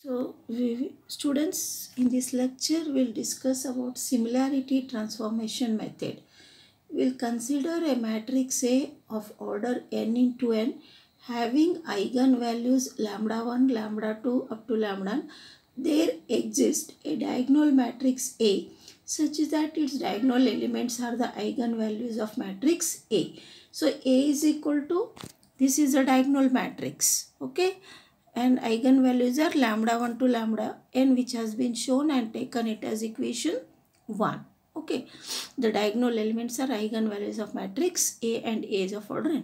So, we, students in this lecture will discuss about similarity transformation method. We will consider a matrix A of order n into n having eigenvalues lambda 1, lambda 2 up to lambda n. There exists a diagonal matrix A such that its diagonal elements are the eigenvalues of matrix A. So, A is equal to, this is a diagonal matrix, okay and eigenvalues are lambda 1 to lambda n which has been shown and taken it as equation 1. Okay, the diagonal elements are eigenvalues of matrix A and A is of order n.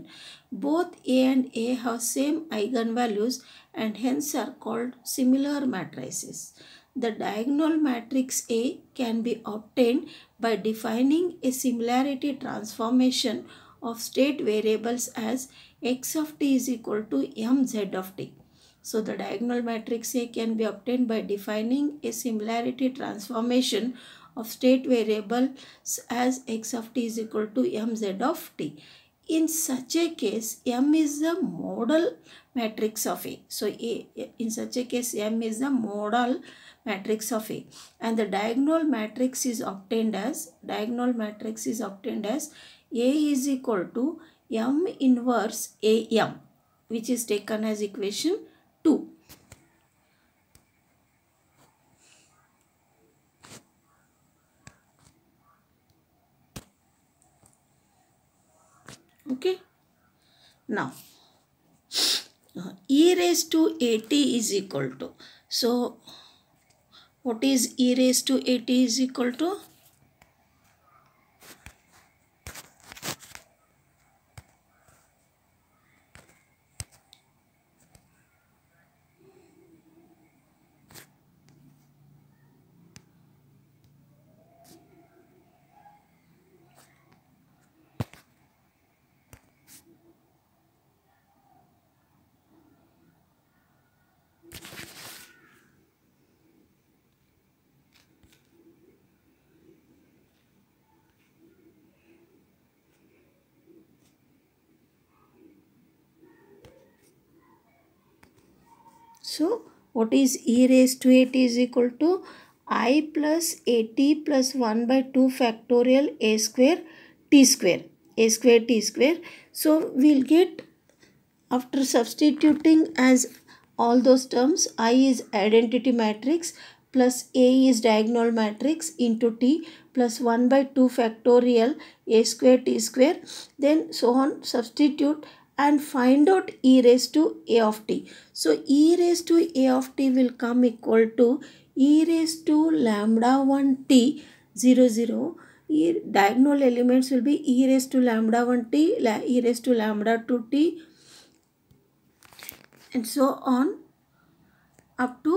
Both A and A have same eigenvalues and hence are called similar matrices. The diagonal matrix A can be obtained by defining a similarity transformation of state variables as x of t is equal to mz of t so the diagonal matrix A can be obtained by defining a similarity transformation of state variables as x of t is equal to mz of t. In such a case, M is the modal matrix of A. So, A in such a case, M is the modal matrix of A. And the diagonal matrix is obtained as, diagonal matrix is obtained as A is equal to M inverse AM, which is taken as equation 2. Okay. Now, e raised to 80 is equal to. So, what is e raised to 80 is equal to? So, what is e raised to 8 is equal to i plus 80 plus 1 by 2 factorial a square t square a square t square. So, we will get after substituting as all those terms i is identity matrix plus a is diagonal matrix into t plus 1 by 2 factorial a square t square then so on substitute and find out e raised to a of t. So e raised to a of t will come equal to e raised to lambda 1 t 0 0 e diagonal elements will be e raised to lambda 1 t e raised to lambda 2 t and so on up to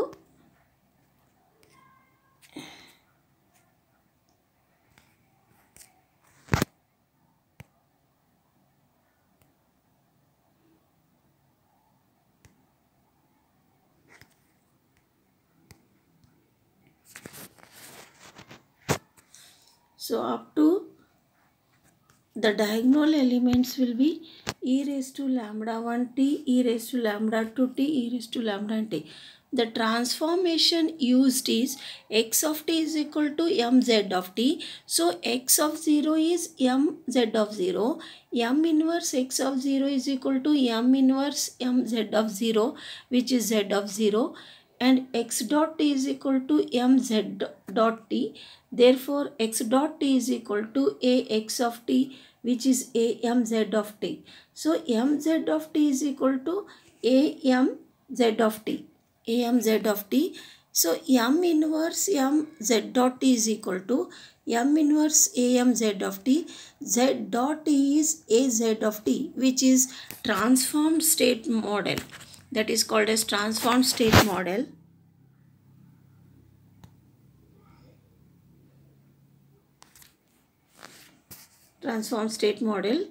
So up to the diagonal elements will be e raised to lambda 1 t, e raised to lambda 2 t, e raised to lambda t. The transformation used is x of t is equal to mz of t. So x of 0 is mz of 0. m inverse x of 0 is equal to m inverse mz of 0 which is z of 0 and x dot t is equal to mz dot t. Therefore, x dot t is equal to ax of t which is amz of t. So, mz of t is equal to amz of t. amz of t. So, m inverse mz dot t is equal to m inverse amz of t. z dot t is az of t which is transformed state model that is called as transform state model. Transform state model.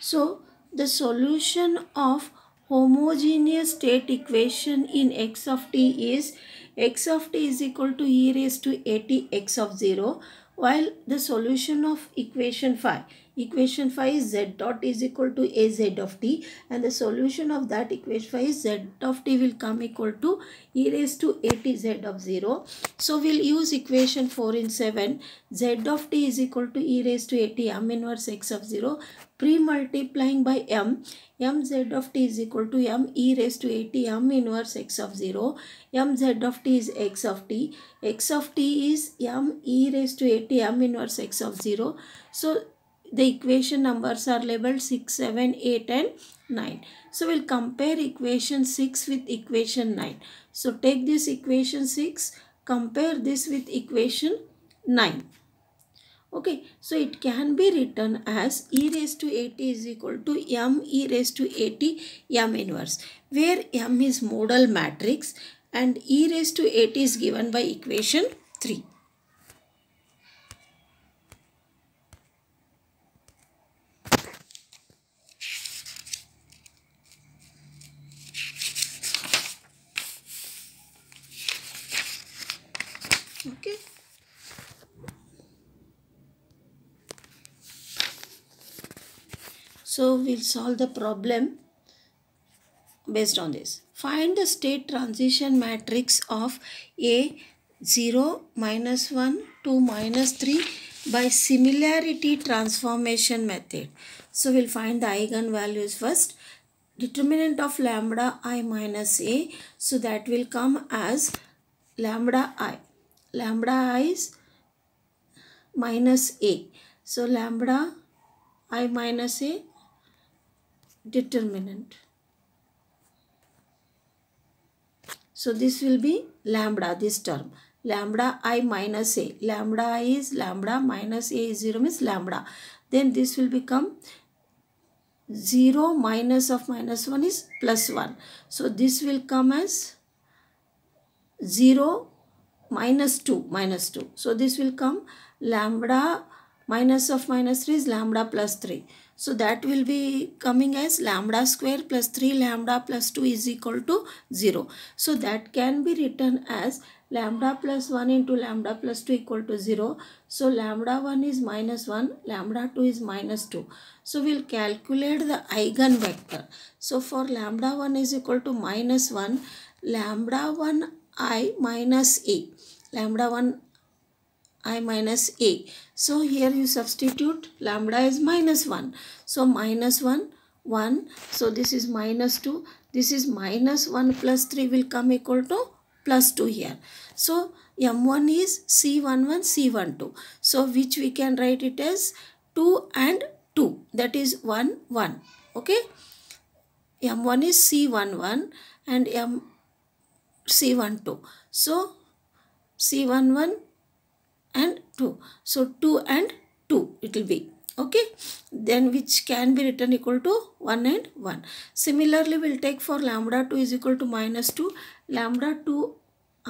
So, the solution of homogeneous state equation in x of t is x of t is equal to e raised to 80 x of 0 while the solution of equation 5 Equation 5 z dot is equal to az of t and the solution of that equation 5 z of t will come equal to e raised to z of 0. So we'll use equation 4 in 7 z of t is equal to e raised to m inverse x of 0 pre-multiplying by m m z of t is equal to m e raised to m inverse x of 0 m z of t is x of t x of t is m e raised to m inverse x of 0. So the equation numbers are labeled 6, 7, 8 and 9. So we'll compare equation 6 with equation 9. So take this equation 6, compare this with equation 9. Okay, so it can be written as e raised to 80 is equal to m e raised to 80 m inverse where m is modal matrix and e raised to 80 is given by equation 3. So we'll solve the problem based on this. Find the state transition matrix of A 0, minus 1, 2, minus 3 by similarity transformation method. So we'll find the eigenvalues first. Determinant of lambda i minus a. So that will come as lambda i. Lambda i is minus a. So lambda i minus a determinant. So this will be lambda, this term. Lambda i minus a. Lambda i is lambda minus a is 0 means lambda. Then this will become 0 minus of minus 1 is plus 1. So this will come as 0 minus 2 minus 2. So this will come lambda minus of minus 3 is lambda plus 3. So that will be coming as lambda square plus 3 lambda plus 2 is equal to 0. So that can be written as lambda plus 1 into lambda plus 2 equal to 0. So lambda 1 is minus 1, lambda 2 is minus 2. So we'll calculate the eigenvector. So for lambda 1 is equal to minus 1, lambda 1 i minus a. Lambda 1 i minus a. So here you substitute lambda is minus 1. So minus 1, 1. So this is minus 2. This is minus 1 plus 3 will come equal to plus 2 here. So M1 is C11, C12. So which we can write it as 2 and 2. That is 1, 1. Okay. M1 is C11 and M C12. So C11 and 2. So 2 and 2 it will be okay then which can be written equal to 1 and 1 similarly we'll take for lambda 2 is equal to minus 2 lambda 2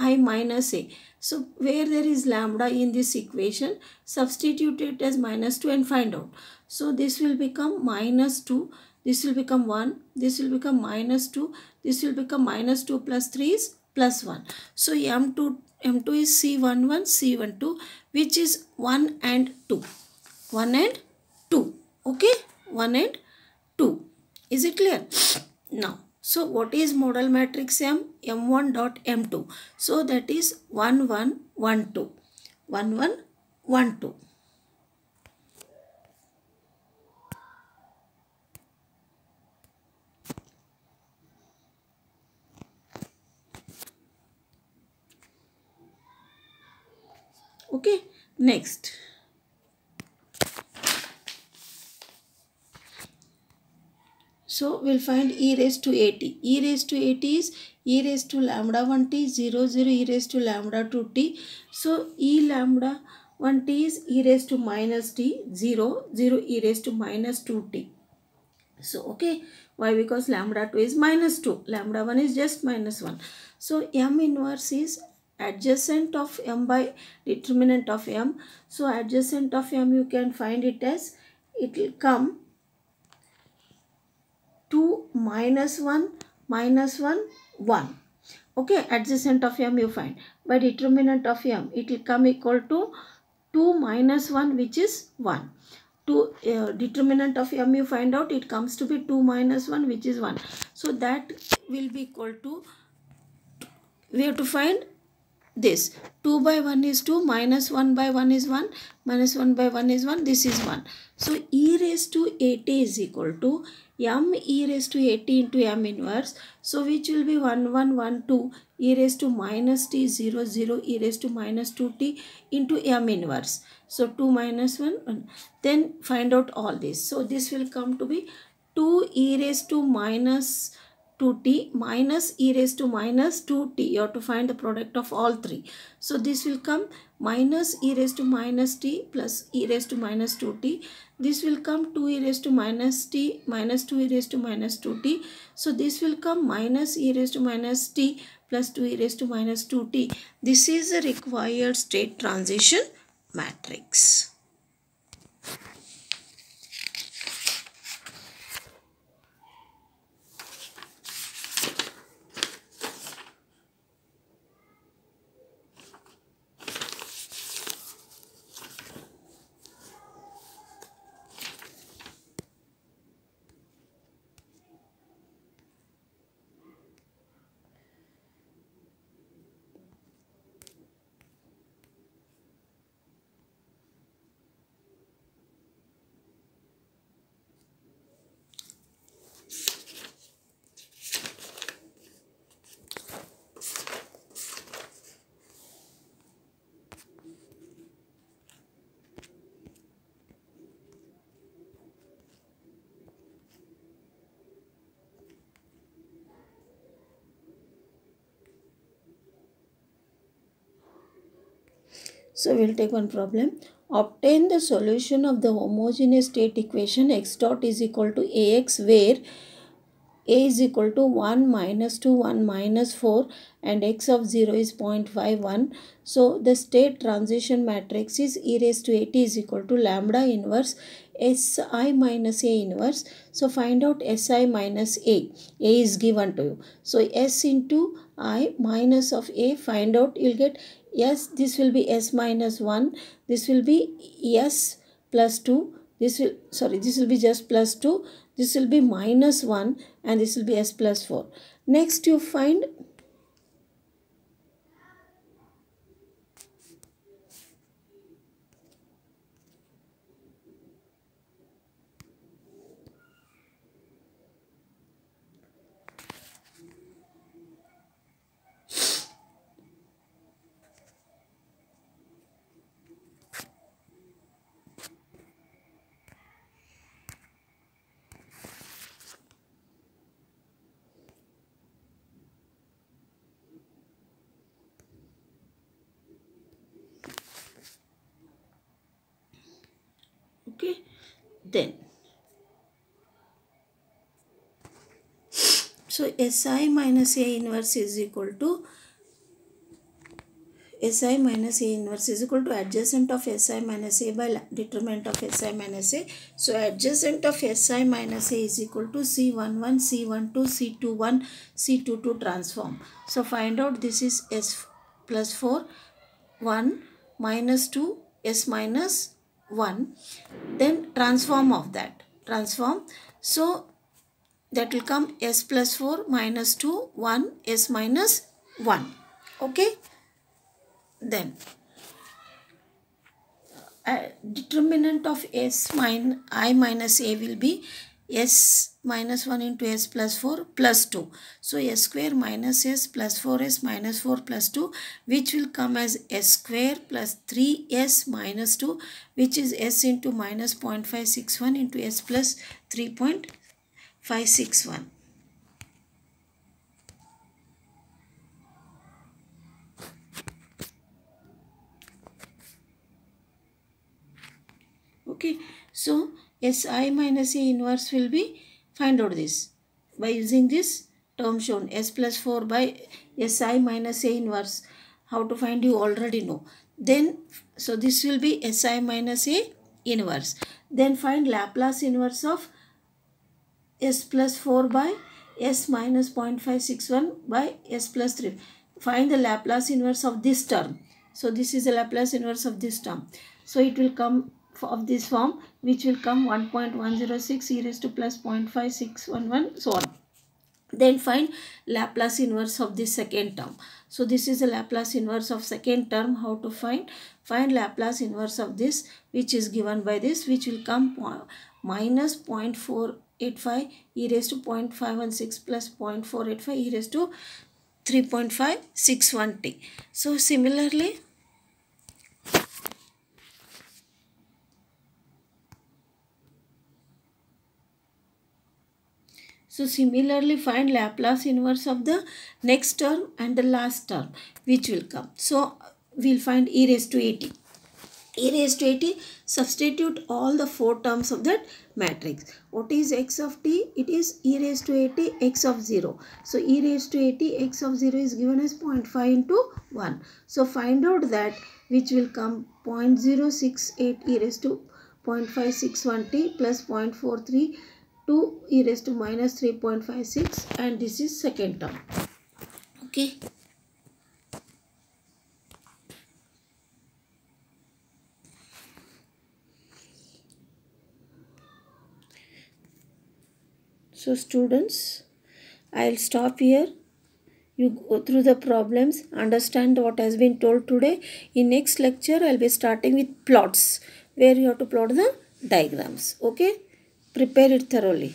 i minus a so where there is lambda in this equation substitute it as minus 2 and find out so this will become minus 2 this will become 1 this will become minus 2 this will become minus 2 plus 3 is plus 1 so m2 M2 is C11, C12 which is 1 and 2. 1 and 2. Okay. 1 and 2. Is it clear? Now, so what is model matrix M? M1 dot M2. So that is 1, 1, 1, 2. 1, 1, 1, 2. okay next so we'll find e raised to 80 e raised to 80 is e raised to lambda 1 t 0 0 e raised to lambda 2 t so e lambda 1 t is e raised to minus t 0 0 e raised to minus 2 t so okay why because lambda 2 is minus 2 lambda 1 is just minus 1 so m inverse is adjacent of m by determinant of m. So adjacent of m you can find it as it will come 2 minus 1 minus 1 1. Okay adjacent of m you find by determinant of m it will come equal to 2 minus 1 which is 1. 2 uh, determinant of m you find out it comes to be 2 minus 1 which is 1. So that will be equal to we have to find this 2 by 1 is 2 minus 1 by 1 is 1 minus 1 by 1 is 1 this is 1 so e raised to 80 is equal to m e raised to 80 into m inverse so which will be 1 1 1 2 e raised to minus t 0 0 e raised to minus 2t into m inverse so 2 minus 1, 1 then find out all this so this will come to be 2 e raised to minus minus 2t minus e raised to minus 2t. You have to find the product of all three. So this will come minus e raised to minus t plus e raised to minus 2t. This will come 2 e raised to minus t minus 2 e raised to minus 2t. So this will come minus e raised to minus t plus 2 e raised to minus 2t. This is a required state transition matrix. So we'll take one problem. Obtain the solution of the homogeneous state equation x dot is equal to ax where a is equal to 1 minus 2 1 minus 4 and x of 0 is 0.51 so the state transition matrix is e raised to 80 is equal to lambda inverse si minus a inverse so find out si minus a a is given to you so s into i minus of a find out you'll get s this will be s minus 1 this will be s plus 2 this will sorry this will be just plus 2 this will be minus 1 and this will be s plus 4 next you find okay then so si minus a inverse is equal to si minus a inverse is equal to adjacent of si minus a by determinant of si minus a so adjacent of si minus a is equal to c11 c12 c21 c22 transform so find out this is s plus 4 1 minus 2 s minus 1 then transform of that transform so that will come s plus 4 minus 2 1 s minus 1 okay then uh, determinant of s min i minus a will be s minus 1 into s plus 4 plus 2. So s square minus s plus 4s minus 4 plus 2 which will come as s square plus 3s minus 2 which is s into minus 0.561 into s plus 3.561. Okay, so Si minus A inverse will be find out this by using this term shown S plus 4 by Si minus A inverse. How to find you already know. Then so this will be Si minus A inverse. Then find Laplace inverse of S plus 4 by S minus 0.561 by S plus 3. Find the Laplace inverse of this term. So this is the Laplace inverse of this term. So it will come of this form which will come 1.106 e raised to plus 0.5611 so on. Then find Laplace inverse of this second term. So this is the Laplace inverse of second term. How to find? Find Laplace inverse of this which is given by this which will come minus 0.485 e raised to 0.516 plus 0.485 e raised to 3.561t. So similarly So similarly find Laplace inverse of the next term and the last term which will come. So we'll find e raised to 80. e raised to 80 substitute all the four terms of that matrix. What is x of t? It is e raised to 80 x of 0. So e raised to 80 x of 0 is given as 0.5 into 1. So find out that which will come 0.068 e raised to 0.561t plus 0.43 2 e raised to minus 3.56 and this is second term. Okay. So students, I will stop here. You go through the problems, understand what has been told today. In next lecture, I will be starting with plots where you have to plot the diagrams. Okay prepare it thoroughly.